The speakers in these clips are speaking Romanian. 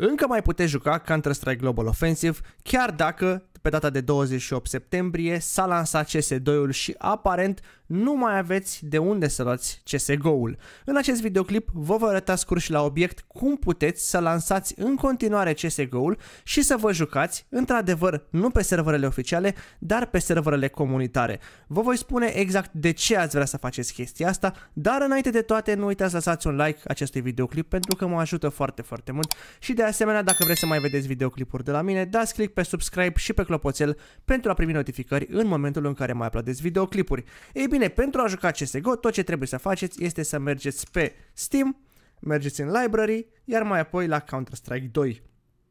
Încă mai puteți juca Counter-Strike Global Offensive, chiar dacă pe data de 28 septembrie s-a lansat CS2-ul și aparent nu mai aveți de unde să luați CSGO-ul. În acest videoclip vă voi arăta scurs și la obiect cum puteți să lansați în continuare CSGO-ul și să vă jucați, într-adevăr, nu pe serverele oficiale, dar pe serverele comunitare. Vă voi spune exact de ce ați vrea să faceți chestia asta, dar înainte de toate nu uitați să lăsați un like acestui videoclip pentru că mă ajută foarte, foarte mult și de asemenea dacă vreți să mai vedeți videoclipuri de la mine, dați click pe subscribe și pe clopoțel pentru a primi notificări în momentul în care mai aplaudeți videoclipuri. Ei bine, bine, pentru a juca CSGO, tot ce trebuie să faceți este să mergeți pe Steam, mergeți în Library, iar mai apoi la Counter-Strike 2.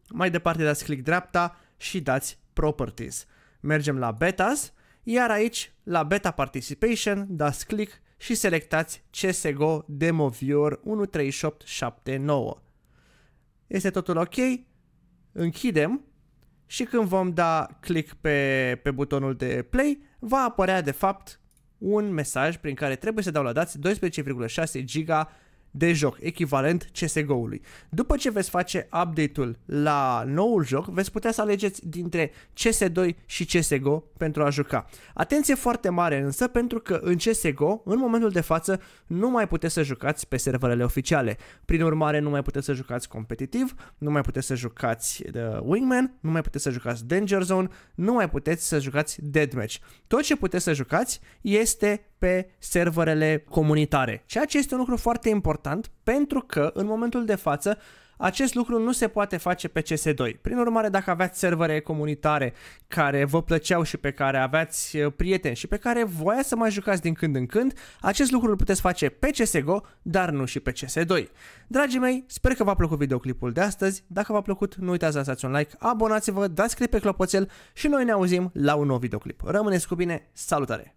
Mai departe dați click dreapta și dați Properties. Mergem la Betas, iar aici, la Beta Participation, dați click și selectați CSGO Demo Viewer 13879. Este totul ok? Închidem și când vom da click pe, pe butonul de play, va apărea de fapt un mesaj prin care trebuie să dau la dați 12,6 giga de joc, echivalent CSGO-ului. După ce veți face update-ul la noul joc, veți putea să alegeți dintre CS2 și CSGO pentru a juca. Atenție foarte mare însă pentru că în CSGO, în momentul de față, nu mai puteți să jucați pe serverele oficiale. Prin urmare, nu mai puteți să jucați competitiv, nu mai puteți să jucați The uh, Wingman, nu mai puteți să jucați Danger Zone, nu mai puteți să jucați Deadmatch. Tot ce puteți să jucați este pe serverele comunitare. Ceea ce este un lucru foarte important pentru că în momentul de față acest lucru nu se poate face pe CS2. Prin urmare, dacă aveați servere comunitare care vă plăceau și pe care aveați uh, prieteni și pe care voia să mai jucați din când în când, acest lucru îl puteți face pe CSGO, dar nu și pe CS2. Dragii mei, sper că v-a plăcut videoclipul de astăzi. Dacă v-a plăcut, nu uitați să lăsați un like, abonați-vă, dați click pe clopoțel și noi ne auzim la un nou videoclip. Rămâneți cu bine, salutare!